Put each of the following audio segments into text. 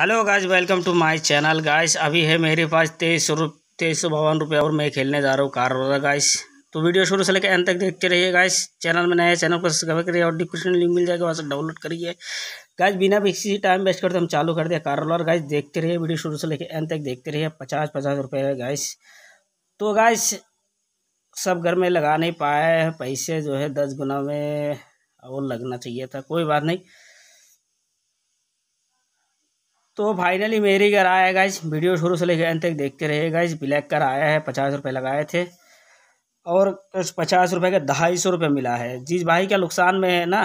hello guys welcome to my channel guys अभी है मेरे पास तेईस रुप तेईस सौ बावन रुपये और मैं खेलने जा रहा हूँ कार रोजा गाइस तो वीडियो शुरू से लेकर एंड तक देखते रहिए गाइस चैनल में नया चैनल को सब्सक्राइब करिए और डिस्क्रिप्शन लिंक मिल जाएगा वहाँ से डाउनलोड करिए गाइस बिना भी किसी टाइम वेस्ट करते हम चालू कर दिया कार और गाइस देखते रहिए वीडियो शुरू से लेकर एंड तक देखते रहिए पचास पचास रुपये है गाइस तो गाइस सब घर में लगा नहीं पाए पैसे जो है दस गुना में और लगना चाहिए था कोई बात नहीं तो फाइनली मेरी घर आया गाइज वीडियो शुरू से लेकर अंत तक देखते रहे गाइज ब्लैक कर आया है पचास रुपये लगाए थे और कुछ पचास रुपये का ढाई सौ रुपये मिला है जिस भाई का नुकसान में है ना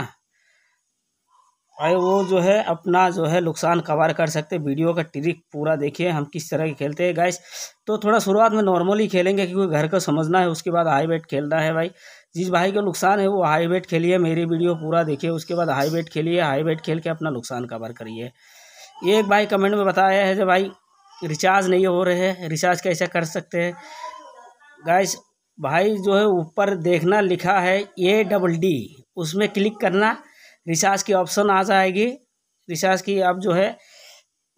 भाई वो जो है अपना जो है नुकसान कवर कर सकते वीडियो का ट्रिक पूरा देखिए हम किस तरह के खेलते हैं गाइस तो थोड़ा शुरुआत में नॉर्मली खेलेंगे क्योंकि घर को समझना है उसके बाद हाई बेट खेलना है भाई जिस भाई का नुकसान है वो हाई बेट खेलिए मेरी वीडियो पूरा देखिए उसके बाद हाई बेट खेलिए हाई बेट खेल के अपना नुकसान कवर करिए एक भाई कमेंट में बताया है जो भाई रिचार्ज नहीं हो रहे हैं रिचार्ज कैसे कर सकते हैं गाइस भाई जो है ऊपर देखना लिखा है ए डबल डी उसमें क्लिक करना रिचार्ज की ऑप्शन आ जाएगी रिचार्ज की अब जो है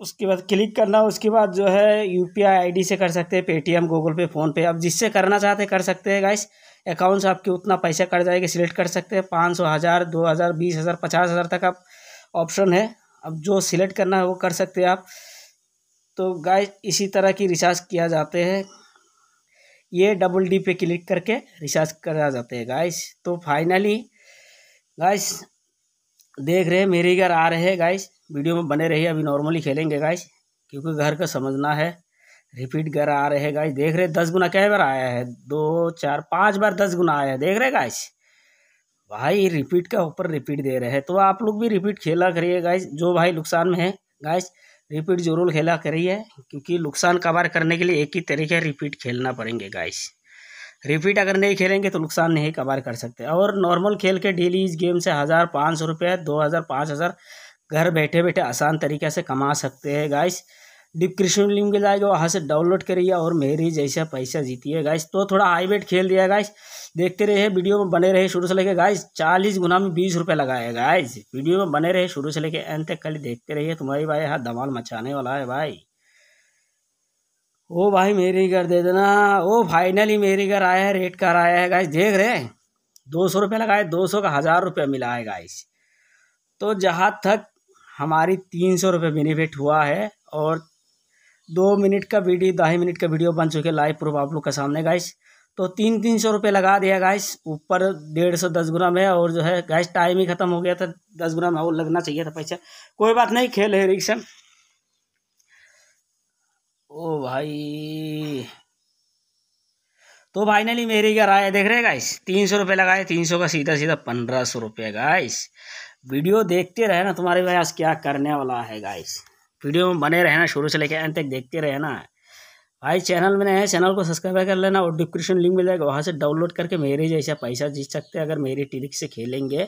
उसके बाद क्लिक करना उसके बाद जो है यू पी आई आई से कर सकते हैं पेटीएम गूगल पे फ़ोनपे आप जिससे करना चाहते कर सकते हैं गाइस अकाउंट से आपके उतना पैसा कट जाएगा सिलेक्ट कर सकते हैं पाँच सौ हज़ार दो हज़ार बीस हज़ार पचास हज़ार तक आप ऑप्शन है अब जो सिलेक्ट करना है वो कर सकते हैं आप तो गाय इसी तरह की रिचार्ज किया जाते हैं ये डबल डी पे क्लिक करके रिचार्ज करा जाते हैं गाइस तो फाइनली गाइस देख रहे हैं मेरे घर आ रहे हैं गाइस वीडियो में बने रहिए अभी नॉर्मली खेलेंगे गाइस क्योंकि घर का समझना है रिपीट घर आ रहे हैं गाइस देख रहे दस गुना कई बार आया है दो चार पाँच बार दस गुना आया है देख रहे गाइस भाई रिपीट का ऊपर रिपीट दे रहे हैं तो आप लोग भी रिपीट खेला करिए गाइस जो भाई नुकसान में है गाइस रिपीट जरूर खेला करिए क्योंकि नुकसान कवर करने के लिए एक ही तरीके रिपीट खेलना पड़ेंगे गाइस रिपीट अगर नहीं खेलेंगे तो नुकसान नहीं कवर कर सकते और नॉर्मल खेल के डेली इस गेम से हज़ार पाँच सौ रुपये दो हज़ार पाँच हज़ार घर बैठे बैठे आसान तरीके से कमा सकते हैं गाइस डिस्क्रिप्शन लिंक जाएगा वहाँ से डाउनलोड करिए और मेरी जैसा पैसा जीती है गाइस तो थोड़ा हाई वेट खेल दिया गाइस देखते रहे वीडियो में बने रहे शुरू से लेके गाइस चालीस गुना में बीस रुपये लगाए गाइस वीडियो में बने रहे शुरू से लेके एंड तक कल देखते रहिए तुम्हारी भाई हाथ धमाल मचाने वाला है भाई ओ भाई मेरी घर दे देना ओ फाइनली मेरी घर आया है रेट कर आया है गाइस देख रहे हैं दो सौ रुपये लगाए दो सौ का हज़ार रुपये मिला है गाइस तो जहाँ तक हमारी तीन सौ रुपये बेनिफिट हुआ है और दो मिनट का वीडियो ढाई मिनट का वीडियो बन चुके लाइव प्रूफ आप लोग के सामने गाइस तो तीन तीन सौ रुपये लगा दिया गाइस ऊपर डेढ़ सौ दस ग्राम है और जो है गाइस टाइम ही ख़त्म हो गया था दस ग्राम और लगना चाहिए था पैसा कोई बात नहीं खेल है रिक्शन ओ भाई तो फाइनली मेरी क्या राय देख रहे गाइस तीन सौ रुपये लगाए तीन सौ का सीधा सीधा पंद्रह सौ रुपये गाइस वीडियो देखते रहे ना तुम्हारे भाई आज क्या करने वाला है गाइस वीडियो में बने रहना शुरू से लेकर अंत तक देखते रहना भाई चैनल में नए चैनल को सब्सक्राइब कर लेना और डिस्क्रिप्शन लिंक मिल जाएगा वहाँ से डाउनलोड करके मेरे जैसा पैसा जीत सकते हैं अगर मेरी ट्रिक से खेलेंगे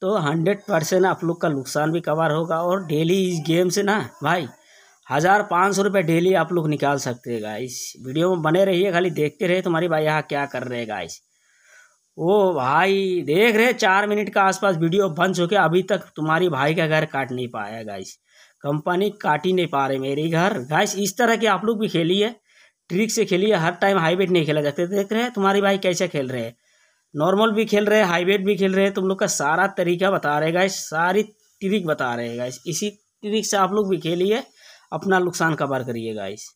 तो हंड्रेड परसेंट आप लोग का नुकसान भी कवर होगा और डेली इस गेम से ना भाई हज़ार पाँच सौ रुपये डेली आप लोग निकाल सकते हैं गाइस वीडियो में बने रहिए खाली देखते रहे तुम्हारी भाई यहाँ क्या कर रहे हैं गाइस ओ भाई देख रहे चार मिनट के आसपास वीडियो बन चुके अभी तक तुम्हारी भाई का घर काट नहीं पाया गाइस कंपनी काट ही नहीं पा रहे मेरे घर गाइस इस तरह के आप लोग भी खेलिए ट्रिक से खेलिए हर टाइम हाई नहीं खेला जाता देख रहे हैं तुम्हारी भाई कैसे खेल रहे हैं नॉर्मल भी खेल रहे हैं हाई भी खेल रहे हैं तुम लोग का सारा तरीका बता रहे गाइस सारी ट्रिक बता रहे गाइस इसी ट्रिक से आप लोग भी खेलिए अपना नुकसान कवर करिए गाइस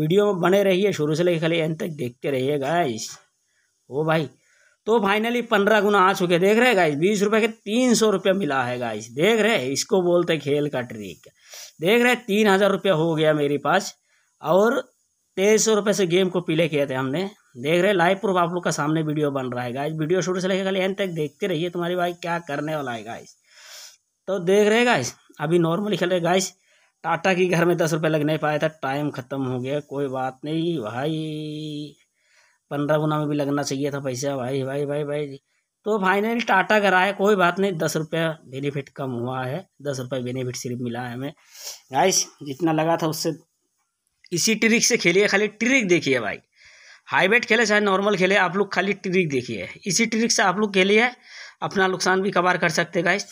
वीडियो में बने रहिए शुरू से लेकर खाली एंड तक देखते रहिए गाइस ओ भाई तो फाइनली पंद्रह गुना आ चुके देख रहे हैं गाइस बीस रुपये के तीन सौ रुपये मिला है गाइस देख रहे हैं इसको बोलते खेल का ट्रिक देख रहे हैं तीन हज़ार रुपया हो गया मेरे पास और तेईस सौ रुपये से गेम को पीले किए थे हमने देख रहे लाइव प्रूफ आप लोग का सामने वीडियो बन रहा है गाइस वीडियो शुरू से लेकर खाली एंड तक देखते रहिए तुम्हारी भाई क्या करने वाला है गाइस तो देख रहे गाइस अभी नॉर्मली खेल रहे गाइस टाटा की घर में दस रुपये लग नहीं पाया था टाइम ख़त्म हो गया कोई बात नहीं भाई पंद्रह गुना में भी लगना चाहिए था पैसा भाई भाई भाई भाई जी तो फाइनल टाटा कराया कोई बात नहीं दस रुपया बेनिफिट कम हुआ है दस रुपया बेनिफिट सिर्फ मिला है हमें गाइस जितना लगा था उससे इसी ट्रिक से खेलिए खाली ट्रिक देखिए भाई हाईवेट खेले चाहे नॉर्मल खेले आप लोग खाली ट्रिक देखिए इसी ट्रिक से आप लोग खेलिए अपना नुकसान भी कबार कर सकते गाइस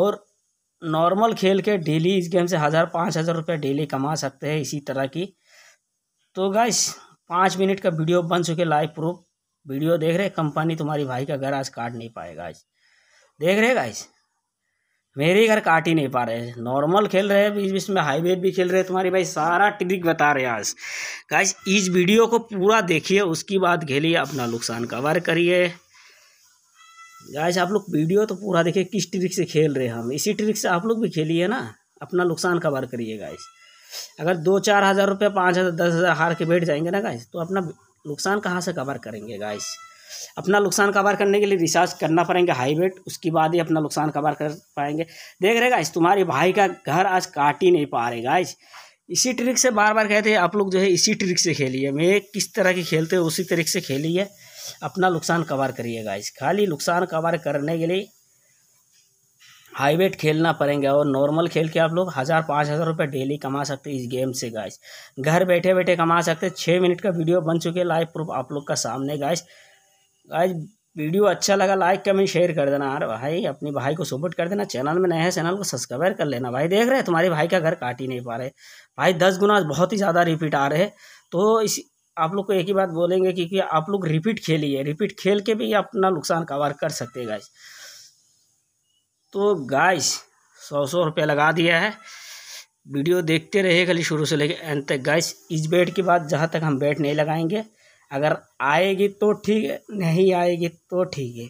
और नॉर्मल खेल के डेली इस गेम से हज़ार पाँच हज़ार रुपये डेली कमा सकते हैं इसी तरह की तो गाइस पाँच मिनट का वीडियो बन चुके लाइव प्रूफ वीडियो देख रहे कंपनी तुम्हारी भाई का घर आज काट नहीं पाएगा आज देख रहे गाइस मेरे घर काट ही नहीं पा रहे नॉर्मल खेल रहे बीच बीच में हाईब्रेड भी खेल रहे तुम्हारी भाई सारा ट्रिक बता रहे आज गाइस इस वीडियो को पूरा देखिए उसकी बात घेलिए अपना नुकसान कवर करिए गाइस आप लोग वीडियो तो पूरा देखिए किस ट्रिक से खेल रहे हम इसी ट्रिक से आप लोग भी खेलिए ना अपना नुकसान कवर करिए गाइस अगर दो चार हज़ार रुपये पाँच हज़ार दस हज़ार हार के बैठ जाएंगे ना गाइस तो अपना नुकसान कहाँ से कवर करेंगे गाइस अपना नुकसान कवर करने के लिए रिचार्ज करना पड़ेगा हाई वेट उसके बाद ही अपना नुकसान कवर कर पाएंगे देख रहे गाइस तुम्हारे भाई का घर आज काट ही नहीं पा रहे गाइस इसी ट्रिक से बार बार कहते हैं आप लोग जो है इसी ट्रिक से खेलिए मैं किस तरह की खेलते हो उसी तरीके से खेलिए अपना नुकसान कवर करिए गाइस खाली नुकसान कवर करने के लिए हाई वेट खेलना पड़ेंगे और नॉर्मल खेल के आप लोग हज़ार पाँच हज़ार रुपये डेली कमा सकते इस गेम से गाइस घर बैठे बैठे कमा सकते छः मिनट का वीडियो बन चुके लाइव प्रूफ आप लोग का सामने गाइस गाइस वीडियो अच्छा लगा लाइक कमेंट शेयर कर देना यार भाई अपने भाई को सपोर्ट कर देना चैनल में नया है चैनल को सब्सक्राइब कर लेना भाई देख रहे हैं तुम्हारे भाई का घर काट ही नहीं पा रहे भाई दस गुना बहुत ही ज़्यादा रिपीट आ रहे हैं तो इस आप लोग को एक ही बात बोलेंगे क्योंकि आप लोग रिपीट खेलिए रिपीट खेल के भी अपना नुकसान कवर कर सकते हैं गाइस तो गाइस सौ सौ रुपया लगा दिया है वीडियो देखते रहे खाली शुरू से लेके एंड तक गाइस इस बेड के बाद जहाँ तक हम बेड नहीं लगाएंगे अगर आएगी तो ठीक है नहीं आएगी तो ठीक है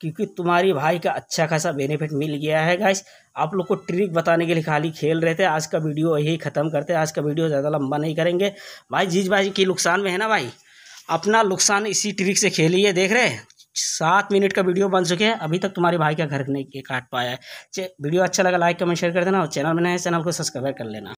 क्योंकि तुम्हारी भाई का अच्छा खासा बेनिफिट मिल गया है गाइस आप लोग को ट्रिक बताने के लिए खाली खेल रहे थे आज का वीडियो यही ख़त्म करते आज का वीडियो ज़्यादा लंबा नहीं करेंगे भाई जीज भाई की नुकसान में है ना भाई अपना नुकसान इसी ट्रिक से खेलिए देख रहे हैं सात मिनट का वीडियो बन चुके हैं अभी तक तुम्हारे भाई का घर नहीं काट पाया है वीडियो अच्छा लगा लाइक कमेंट शेयर कर देना और चैनल में नए चैनल को सब्सक्राइब कर लेना